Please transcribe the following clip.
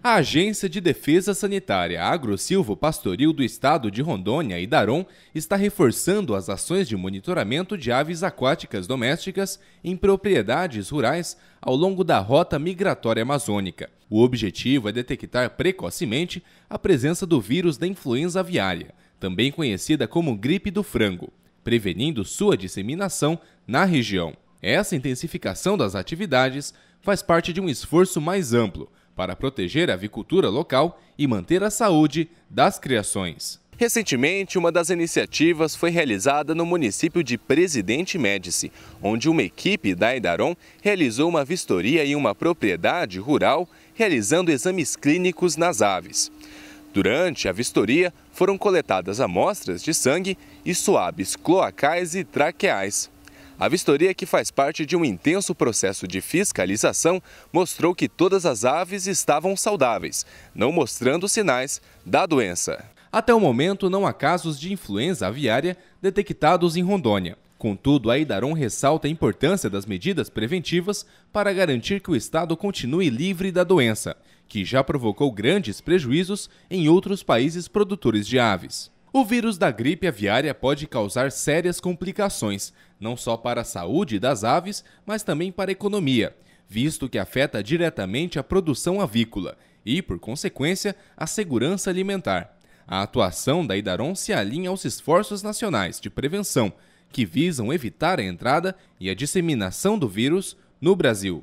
A Agência de Defesa Sanitária Agrosilvo Pastoril do Estado de Rondônia e Daron está reforçando as ações de monitoramento de aves aquáticas domésticas em propriedades rurais ao longo da rota migratória amazônica. O objetivo é detectar precocemente a presença do vírus da influenza aviária, também conhecida como gripe do frango, prevenindo sua disseminação na região. Essa intensificação das atividades faz parte de um esforço mais amplo para proteger a avicultura local e manter a saúde das criações. Recentemente, uma das iniciativas foi realizada no município de Presidente Médici, onde uma equipe da Idaron realizou uma vistoria em uma propriedade rural, realizando exames clínicos nas aves. Durante a vistoria, foram coletadas amostras de sangue e suaves cloacais e traqueais. A vistoria, que faz parte de um intenso processo de fiscalização, mostrou que todas as aves estavam saudáveis, não mostrando sinais da doença. Até o momento, não há casos de influenza aviária detectados em Rondônia. Contudo, a Idaron ressalta a importância das medidas preventivas para garantir que o estado continue livre da doença, que já provocou grandes prejuízos em outros países produtores de aves. O vírus da gripe aviária pode causar sérias complicações, não só para a saúde das aves, mas também para a economia, visto que afeta diretamente a produção avícola e, por consequência, a segurança alimentar. A atuação da Idaron se alinha aos esforços nacionais de prevenção, que visam evitar a entrada e a disseminação do vírus no Brasil.